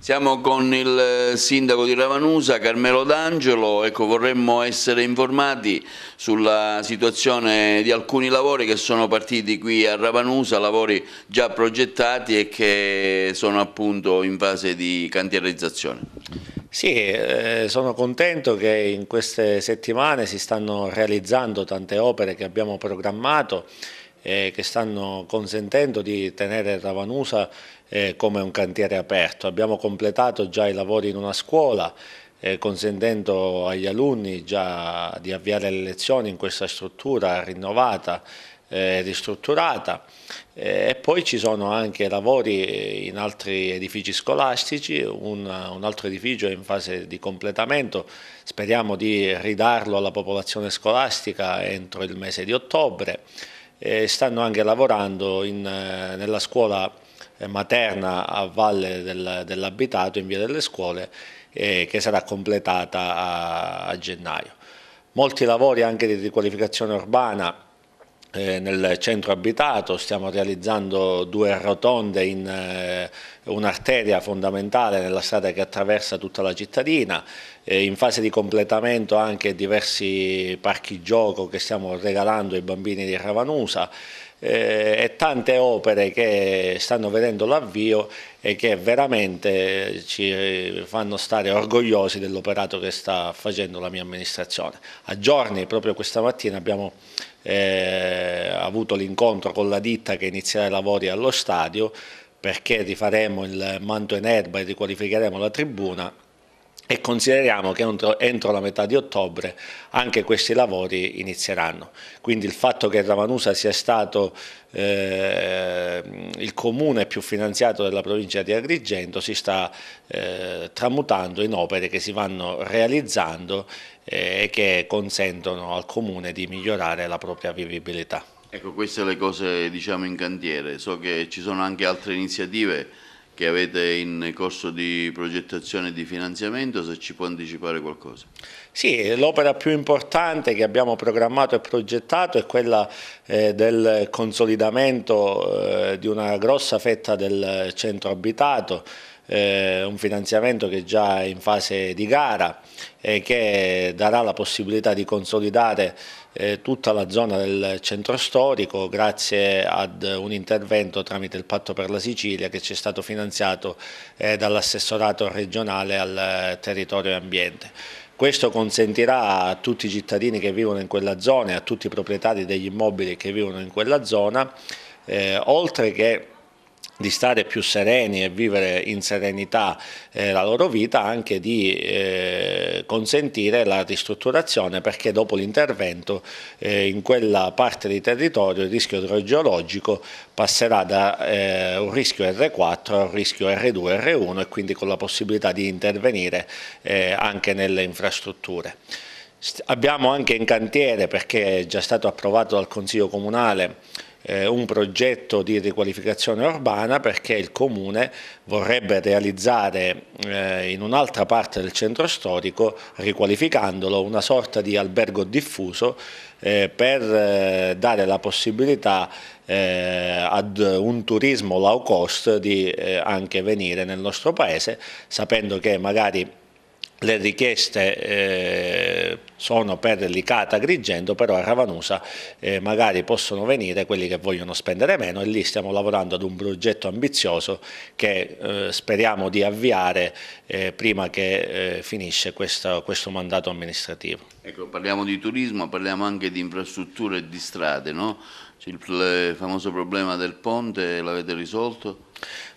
Siamo con il eh, sindaco di Ravanusa, Carmelo D'Angelo, ecco, vorremmo essere informati sulla situazione di alcuni lavori che sono partiti qui a Ravanusa, lavori già progettati e che sono appunto in fase di cantierizzazione. Sì, eh, sono contento che in queste settimane si stanno realizzando tante opere che abbiamo programmato eh, che stanno consentendo di tenere Ravanusa eh, come un cantiere aperto. Abbiamo completato già i lavori in una scuola eh, consentendo agli alunni già di avviare le lezioni in questa struttura rinnovata eh, ristrutturata eh, e poi ci sono anche lavori in altri edifici scolastici, un, un, altro edificio è in fase di completamento, speriamo di ridarlo alla popolazione scolastica entro il mese di ottobre e stanno anche lavorando in, eh, nella scuola eh, materna a valle del, dell'abitato in via delle scuole eh, che sarà completata a, a gennaio. Molti lavori anche di riqualificazione urbana eh, nel centro abitato, stiamo realizzando due rotonde in eh, un'arteria fondamentale nella strada che attraversa tutta la cittadina, eh, in fase di completamento anche diversi parchi gioco che stiamo regalando ai bambini di Ravanusa eh, e tante opere che stanno vedendo l'avvio e che veramente ci fanno stare orgogliosi dell'operato che sta facendo la mia amministrazione. A giorni, proprio questa mattina, abbiamo eh, avuto l'incontro con la ditta che inizierà i lavori allo stadio perché rifaremo il manto in erba e riqualificheremo la tribuna e consideriamo che entro, la metà di ottobre anche questi lavori inizieranno. Quindi il fatto che Ravanusa sia stato eh, il comune più finanziato della provincia di Agrigento si sta eh, tramutando in opere che si vanno realizzando eh, e che consentono al comune di migliorare la propria vivibilità. Ecco, queste le cose diciamo in cantiere, so che ci sono anche altre iniziative che avete in corso di progettazione e di finanziamento, se ci può anticipare qualcosa. Sì, l'opera più importante che abbiamo programmato e progettato è quella eh, del consolidamento eh, di una grossa fetta del centro abitato, eh, un finanziamento che è già in fase di gara e che darà la possibilità di consolidare eh, tutta la zona del centro storico grazie ad un intervento tramite il patto per la Sicilia che ci è stato finanziato eh, dall'assessorato regionale al territorio e ambiente. Questo consentirà a tutti i cittadini che vivono in quella zona e a tutti i proprietari degli immobili che vivono in quella zona, eh, oltre che di stare più sereni e vivere in serenità eh, la loro vita, anche di eh, consentire la ristrutturazione perché dopo l'intervento eh, in quella parte di territorio il rischio idrogeologico passerà da eh, un rischio R4 a un rischio R2, R1 e quindi con la possibilità di intervenire eh, anche nelle infrastrutture. Abbiamo anche in cantiere, perché è già stato approvato dal Consiglio Comunale, eh, un progetto di riqualificazione urbana perché il comune vorrebbe realizzare eh, in un'altra parte del centro storico, riqualificandolo, una sorta di albergo diffuso eh, per dare la possibilità ad un turismo low cost di anche venire nel nostro paese, sapendo che magari le richieste eh, sono per Licata Agrigento, però a Ravanusa eh, magari possono venire quelli che vogliono spendere meno e lì stiamo lavorando ad un progetto ambizioso che eh, speriamo di avviare eh, prima che eh, finisce questo, questo, mandato amministrativo. Ecco, parliamo di turismo, parliamo anche di infrastrutture e di strade, no? Cioè, il famoso problema del ponte, l'avete risolto?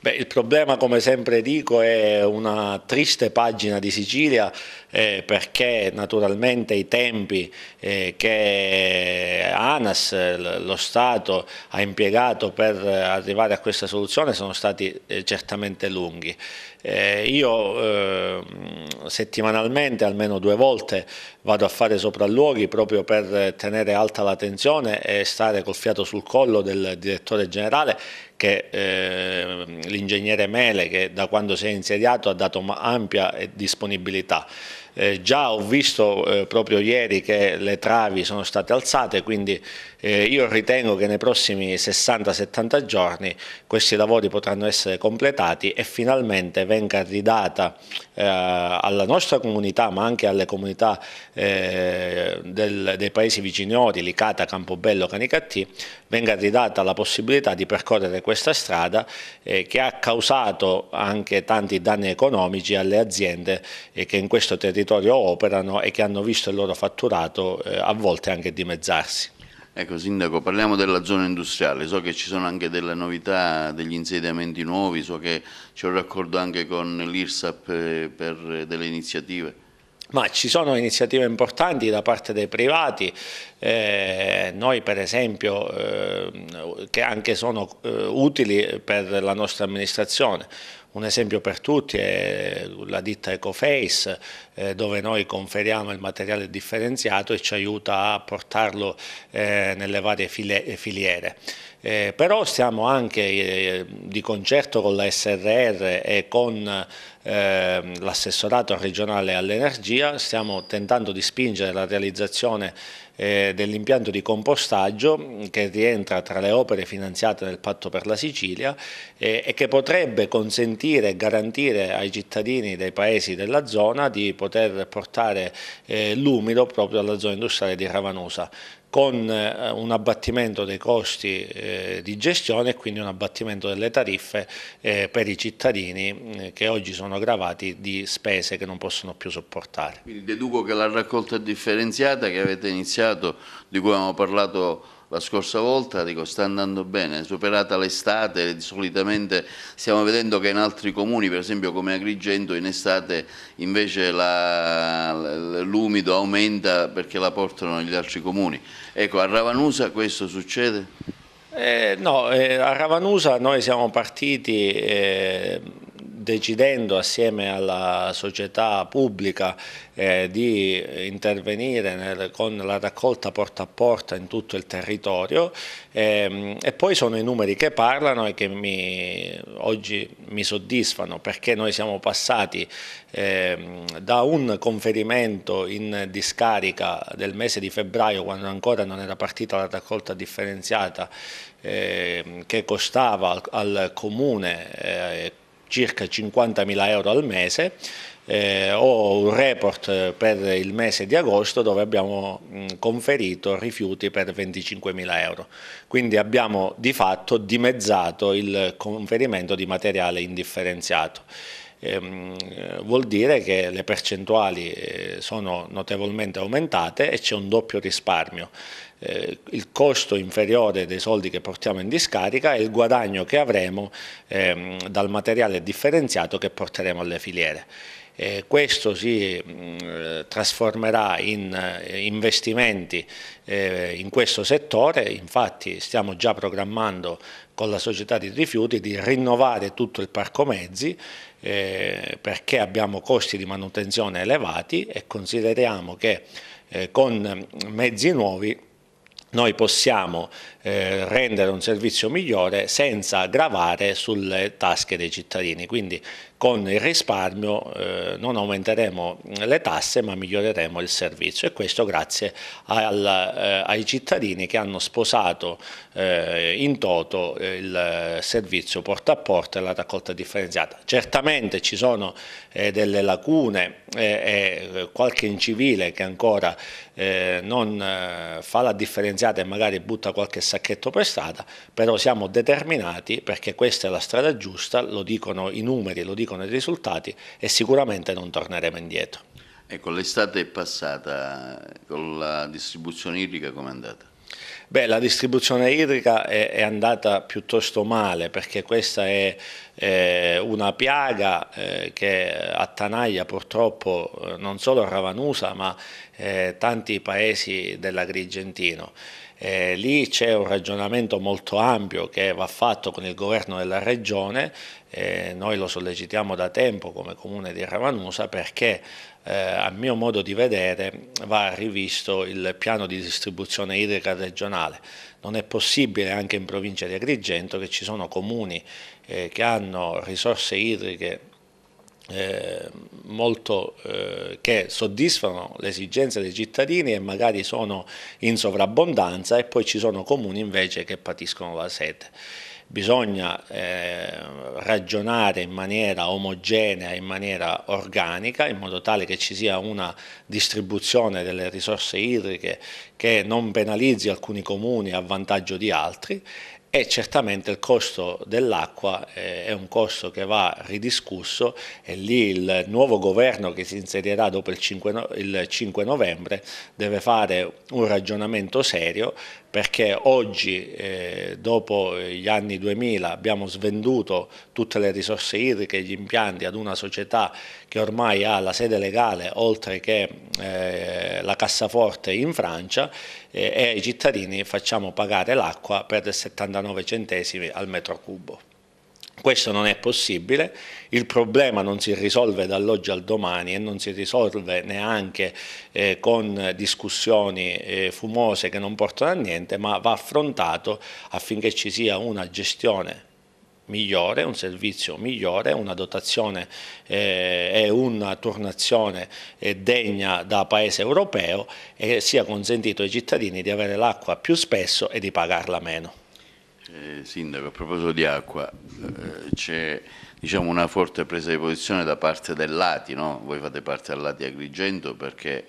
Beh, il problema, come sempre dico, è una triste pagina di Sicilia eh, perché naturalmente i tempi eh, che ANAS, eh, lo Stato, ha impiegato per eh, arrivare a questa soluzione sono stati eh, certamente lunghi. Eh, io ehm, settimanalmente, almeno due volte, vado a fare sopralluoghi proprio per tenere alta la tensione e stare col fiato sul collo del direttore generale che eh, l'ingegnere Mele che da quando si è insediato ha dato ampia disponibilità. Eh, già ho visto eh, proprio ieri che le travi sono state alzate, quindi eh, io ritengo che nei prossimi 60-70 giorni questi lavori potranno essere completati e finalmente venga ridata eh, alla nostra comunità ma anche alle comunità eh, del, dei paesi viciniori, Licata, Campobello, Canicattì, venga ridata la possibilità di percorrere questa strada eh, che ha causato anche tanti danni economici alle aziende eh, che in questo territorio operano e che hanno visto il loro fatturato eh, a volte anche dimezzarsi. Ecco Sindaco, parliamo della zona industriale, so che ci sono anche delle novità, degli insediamenti nuovi, so che c'è un raccordo anche con l'IRSAP eh, per delle iniziative. Ma ci sono iniziative importanti da parte dei privati, eh, noi per esempio eh, che anche sono eh, utili per la nostra amministrazione. Un esempio per tutti è la ditta Ecoface eh, dove noi conferiamo il materiale differenziato e ci aiuta a portarlo eh, nelle varie file, filiere. Eh, però stiamo anche eh, di concerto con la SRR e con eh, l'assessorato regionale all'energia, stiamo tentando di spingere la realizzazione eh, dell'impianto di compostaggio mm, che rientra tra le opere finanziate del Patto per la Sicilia eh, e che potrebbe consentire e garantire ai cittadini dei paesi della zona di poter portare eh, l'umido proprio alla zona industriale di Ravanusa con eh, un abbattimento dei costi eh, di gestione e quindi un abbattimento delle tariffe eh, per i cittadini che oggi sono gravati di spese che non possono più sopportare. Quindi deduco che la raccolta differenziata che avete iniziato, di cui abbiamo parlato la scorsa volta, dico, sta andando bene, superata l'estate, solitamente stiamo vedendo che in altri comuni, per esempio come Agrigento, in estate invece l'umido aumenta perché la portano negli altri comuni. Ecco, a Ravanusa questo succede? Eh, no, eh, a Ravanusa noi siamo partiti... Eh, decidendo assieme alla società pubblica eh, di intervenire nel, con la raccolta porta a porta in tutto il territorio ehm, e poi sono i numeri che parlano e che mi, oggi mi soddisfano perché noi siamo passati ehm, da un conferimento in discarica del mese di febbraio quando ancora non era partita la raccolta differenziata eh, che costava al, al comune eh, circa 50.000 euro al mese. Eh, ho un report per il mese di agosto dove abbiamo mh, conferito rifiuti per 25.000 euro, quindi abbiamo di fatto dimezzato il conferimento di materiale indifferenziato ehm, eh, vuol dire che le percentuali eh, sono notevolmente aumentate e c'è un doppio risparmio. Eh, il costo inferiore dei soldi che portiamo in discarica e il guadagno che avremo ehm, dal materiale differenziato che porteremo alle filiere eh, questo si mh, mm, trasformerà in eh, investimenti eh, in questo settore, infatti stiamo già programmando con la società di rifiuti di rinnovare tutto il parco mezzi eh, perché abbiamo costi di manutenzione elevati e consideriamo che eh, con mezzi nuovi noi possiamo eh, rendere un servizio migliore senza gravare sulle tasche dei cittadini. Quindi con il risparmio eh, non aumenteremo le tasse ma miglioreremo il servizio e questo grazie al, eh, ai cittadini che hanno sposato eh, in toto eh, il servizio porta a porta e la raccolta differenziata. Certamente ci sono eh, delle lacune e qualche incivile che ancora non fa la differenziata e magari butta qualche sacrificio sacchetto per strada, però siamo determinati perché questa è la strada giusta, lo dicono i numeri, lo dicono i risultati e sicuramente non torneremo indietro. Ecco, l'estate è passata, con la distribuzione idrica com'è andata? Beh, la distribuzione idrica è, è, andata piuttosto male perché questa è, è una piaga eh, che attanaglia purtroppo eh, non solo Ravanusa ma eh, tanti paesi dell'Agrigentino. Eh, lì c'è un ragionamento molto ampio che va fatto con il governo della regione, eh, noi lo sollecitiamo da tempo come comune di Ravanusa perché eh, a mio modo di vedere va rivisto il piano di distribuzione idrica regionale. Non è possibile anche in provincia di Agrigento che ci sono comuni eh, che hanno risorse idriche eh, molto, eh, che soddisfano le esigenze dei cittadini e magari sono in sovrabbondanza e poi ci sono comuni invece che patiscono la sete. Bisogna eh, ragionare in maniera omogenea, in maniera organica, in modo tale che ci sia una distribuzione delle risorse idriche che non penalizzi alcuni comuni a vantaggio di altri e certamente il costo dell'acqua eh, è un costo che va ridiscusso e lì il nuovo governo che si insedierà dopo il 5, novembre deve fare un ragionamento serio perché oggi eh, dopo eh, gli anni 2000 abbiamo svenduto tutte le risorse idriche e gli impianti ad una società che ormai ha la sede legale oltre che eh, la cassaforte in Francia eh, e ai cittadini facciamo pagare l'acqua per 79 centesimi al metro cubo. Questo non è possibile, il problema non si risolve dall'oggi al domani e non si risolve neanche eh, con discussioni eh, fumose che non portano a niente, ma va affrontato affinché ci sia una gestione migliore, un servizio migliore, una dotazione eh, e una turnazione eh, degna da paese europeo e sia consentito ai cittadini di avere l'acqua più spesso e di pagarla meno. Eh, Sindaco, a proposito di acqua, eh, c'è diciamo, una forte presa di posizione da parte dell'ATI, no? voi fate parte dell'ATI Agrigento perché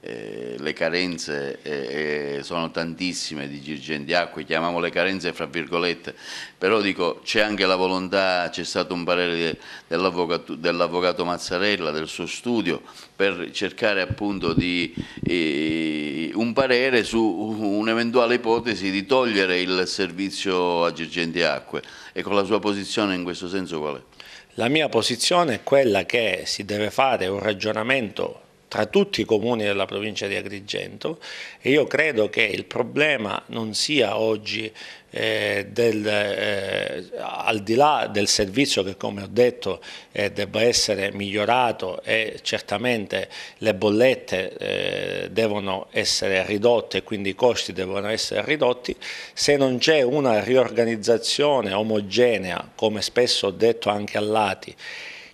eh, le carenze eh, eh, sono tantissime di dirigenti acque, chiamiamole carenze fra virgolette, però dico c'è anche la volontà, c'è stato un parere dell'avvocato, dell Mazzarella, del suo studio, per cercare appunto di eh, un parere su un'eventuale ipotesi di togliere il servizio a dirigenti acque. con la sua posizione in questo senso qual è? La mia posizione è quella che si deve fare un ragionamento tra tutti i comuni della provincia di Agrigento e io credo che il problema non sia oggi eh, del, eh, al di là del servizio che come ho detto eh, debba essere migliorato e certamente le bollette eh, devono essere ridotte e quindi i costi devono essere ridotti, se non c'è una riorganizzazione omogenea come spesso ho detto anche a Lati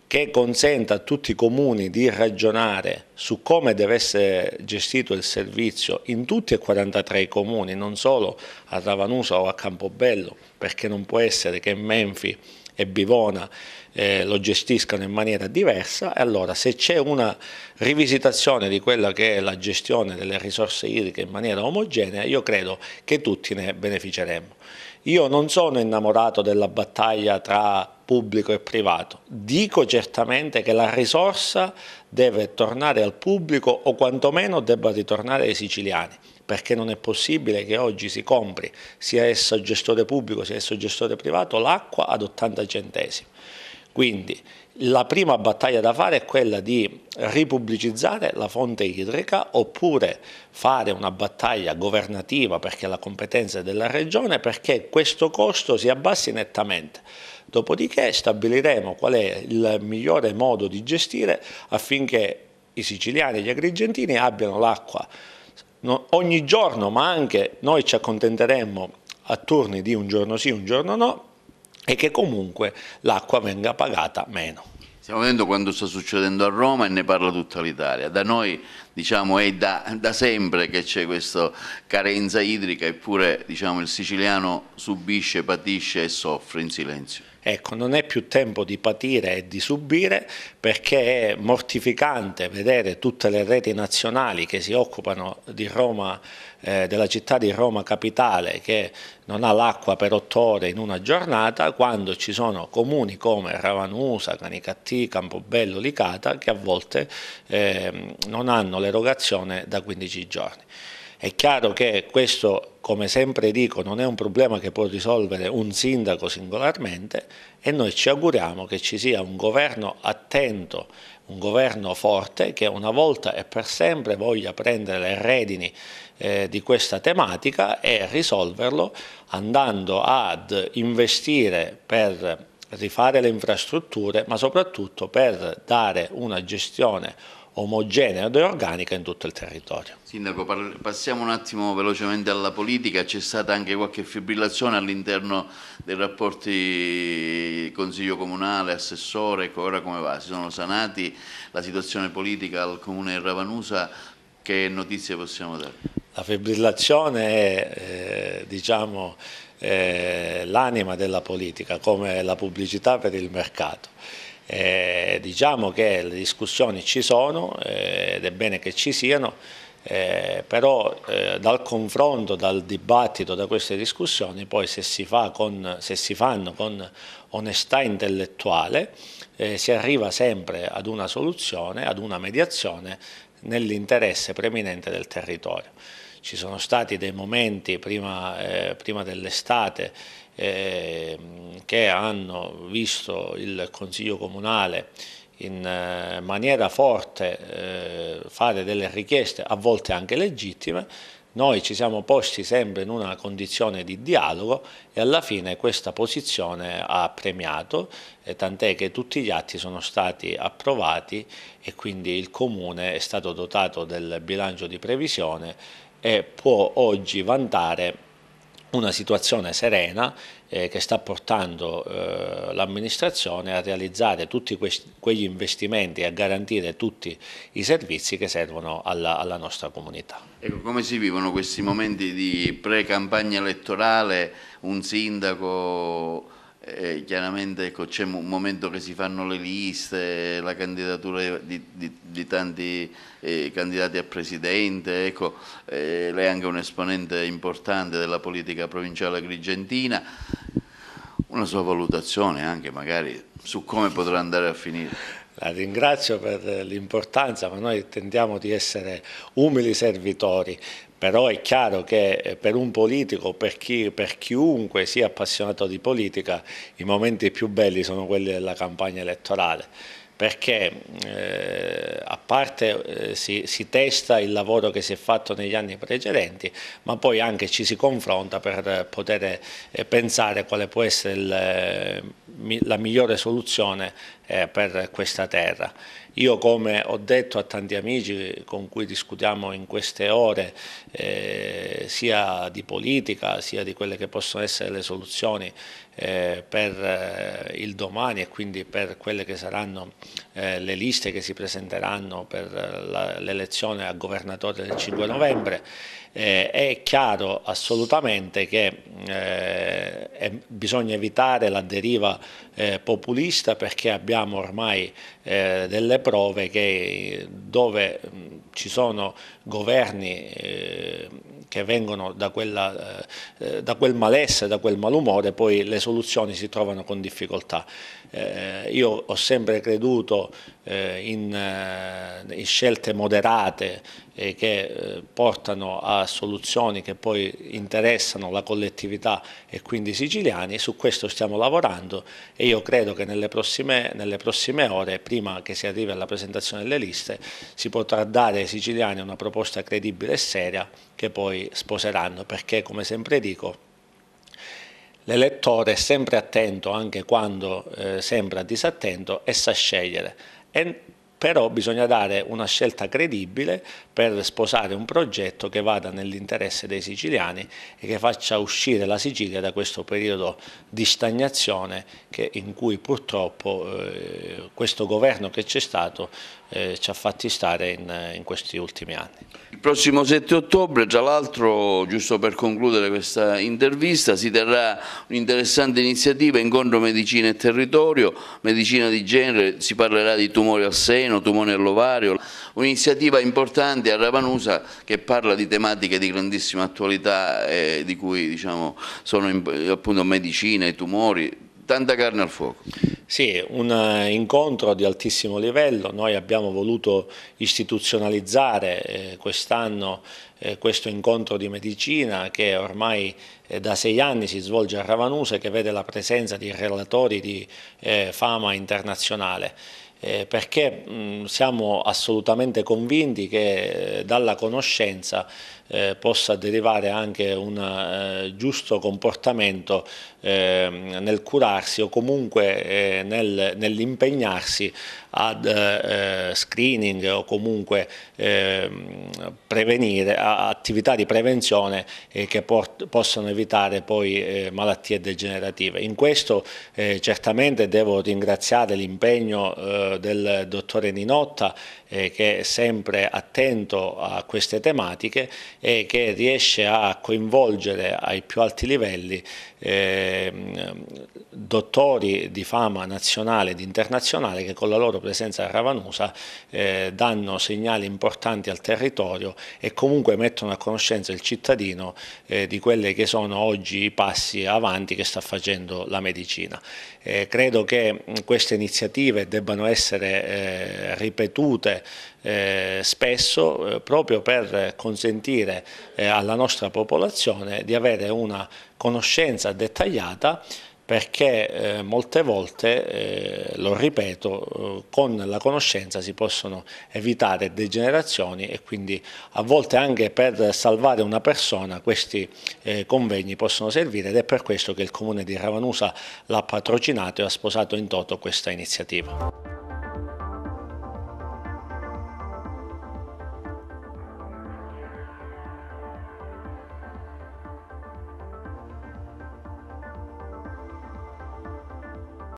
che consenta a tutti i comuni di ragionare su come deve essere gestito il servizio in tutti e 43 i comuni, non solo a Ravanusa o a Campobello, perché non può essere che Menfi e Bivona eh, lo gestiscano in maniera diversa e allora se c'è una rivisitazione di quella che è la gestione delle risorse idriche in maniera omogenea io credo che tutti ne beneficeremmo. Io non sono innamorato della battaglia tra pubblico e privato. Dico certamente che la risorsa deve tornare al pubblico o quantomeno debba ritornare ai siciliani, perché non è possibile che oggi si compri, sia esso gestore pubblico sia esso gestore privato, l'acqua ad 80 centesimi. Quindi la prima battaglia da fare è quella di ripubblicizzare la fonte idrica oppure fare una battaglia governativa perché la competenza è della regione perché questo costo si abbassi nettamente. Dopodiché stabiliremo qual è il migliore modo di gestire affinché i siciliani e gli agrigentini abbiano l'acqua ogni giorno, ma anche noi ci accontenteremmo a turni di un giorno sì, un giorno no, e che comunque l'acqua venga pagata meno. Stiamo vedendo quanto sta succedendo a Roma e ne parla tutta l'Italia. Da noi diciamo, è da, da, sempre che c'è questa carenza idrica, eppure diciamo, il siciliano subisce, patisce e soffre in silenzio. Ecco, non è più tempo di patire e di subire perché è mortificante vedere tutte le reti nazionali che si occupano di Roma, eh, della città di Roma capitale che non ha l'acqua per otto ore in una giornata quando ci sono comuni come Ravanusa, Canicattì, Campobello, Licata che a volte eh, non hanno l'erogazione da 15 giorni. È chiaro che questo, come sempre dico, non è un problema che può risolvere un sindaco singolarmente e noi ci auguriamo che ci sia un governo attento, un governo forte che una volta e per sempre voglia prendere le redini eh, di questa tematica e risolverlo andando ad investire per rifare le infrastrutture ma soprattutto per dare una gestione omogenea ed organica in tutto il territorio. Sindaco, passiamo un attimo velocemente alla politica, c'è stata anche qualche fibrillazione all'interno dei rapporti Consiglio Comunale, Assessore, ora come va? Si sono sanati la situazione politica al Comune di Ravanusa, che notizie possiamo dare? La fibrillazione è eh, diciamo, eh, l'anima della politica, come la pubblicità per il mercato eh, diciamo che le discussioni ci sono eh, ed è bene che ci siano, eh, però eh, dal confronto, dal dibattito, da queste discussioni, poi se si, fa con, se si fanno con onestà intellettuale, eh, si arriva sempre ad una soluzione, ad una mediazione nell'interesse preminente del territorio. Ci sono stati dei momenti prima, eh, prima dell'estate eh, che hanno visto il Consiglio Comunale in eh, maniera forte eh, fare delle richieste, a volte anche legittime, noi ci siamo posti sempre in una condizione di dialogo e alla fine questa posizione ha premiato, tant'è che tutti gli atti sono stati approvati e quindi il Comune è stato dotato del bilancio di previsione e può oggi vantare una situazione serena eh, che sta portando eh, l'amministrazione a realizzare tutti quegli investimenti e a garantire tutti i servizi che servono alla, alla nostra comunità. Ecco, come si vivono questi momenti di pre-campagna elettorale, un sindaco eh, chiaramente ecco, c'è un momento che si fanno le liste, la candidatura di, di, di tanti eh, candidati a presidente, ecco, eh, lei è anche un esponente importante della politica provinciale agrigentina, una sua valutazione anche magari su come potrà andare a finire. La ringrazio per l'importanza, ma noi tendiamo di essere umili servitori, però è chiaro che eh, per un politico, per, chi, per chiunque sia appassionato di politica, i momenti più belli sono quelli della campagna elettorale perché eh, a parte eh, si, si, testa il lavoro che si è fatto negli anni precedenti, ma poi anche ci si confronta per poter eh, pensare quale può essere il, eh, la migliore soluzione eh, per questa terra. Io come ho detto a tanti amici con cui discutiamo in queste ore eh, sia di politica sia di quelle che possono essere le soluzioni eh, per eh, il domani e quindi per quelle che saranno eh, le liste che si presenteranno per eh, l'elezione a governatore del 5 novembre eh, è chiaro assolutamente che eh, bisogna evitare la deriva eh, populista perché abbiamo ormai eh, delle prove che eh, dove mh, ci sono governi eh, che vengono da, quella, da, quel malessere, da quel malumore, poi le soluzioni si trovano con difficoltà. io ho sempre creduto eh, in, eh, in, scelte moderate eh, che portano a soluzioni che poi interessano la collettività e quindi i siciliani, su questo stiamo lavorando e io credo che nelle prossime, nelle prossime ore, prima che si arrivi alla presentazione delle liste, si potrà dare ai siciliani una proposta credibile e seria che poi sposeranno, perché come sempre dico, L'elettore è sempre attento anche quando eh, sembra disattento e sa scegliere e però bisogna dare una scelta credibile per sposare un progetto che vada nell'interesse dei siciliani e che faccia uscire la Sicilia da questo periodo di stagnazione che, in cui purtroppo eh, questo governo che c'è stato eh, ci ha fatti stare in, in, questi ultimi anni. Il prossimo 7 ottobre, tra l'altro, giusto per concludere questa intervista, si terrà un'interessante iniziativa, incontro medicina e territorio, medicina di genere, si parlerà di tumori al seno, tumori all'ovario, un'iniziativa importante davanti a Ravanusa che parla di tematiche di grandissima attualità eh, di cui diciamo, sono in, appunto medicina, i tumori, tanta carne al fuoco. Sì, un eh, incontro di altissimo livello, noi abbiamo voluto istituzionalizzare eh, quest'anno eh, questo incontro di medicina che ormai da sei anni si svolge a Ravanusa e che vede la presenza di relatori di fama internazionale eh, perché mh, mm, siamo assolutamente convinti che eh, dalla conoscenza eh, possa derivare anche un eh, giusto comportamento ehm, nel curarsi o comunque eh, nel, nell'impegnarsi ad eh, eh, screening o comunque ehm, prevenire attività di prevenzione che possano evitare poi malattie degenerative. In questo certamente devo ringraziare l'impegno del dottore Ninotta che è sempre attento a queste tematiche e che riesce a coinvolgere ai più alti livelli eh, dottori di fama nazionale ed internazionale che con la loro presenza a Ravanusa eh, danno segnali importanti al territorio e comunque mettono a conoscenza il cittadino eh, di quelli che sono oggi i passi avanti che sta facendo la medicina. Eh, credo che mm, queste iniziative debbano essere eh, ripetute eh, spesso eh, proprio per consentire eh, alla nostra popolazione di avere una conoscenza dettagliata perché eh, molte volte, eh, lo ripeto, eh, con la conoscenza si possono evitare degenerazioni e quindi a volte anche per salvare una persona questi eh, convegni possono servire ed è per questo che il comune di Ravanusa l'ha patrocinato e ha sposato in toto questa iniziativa.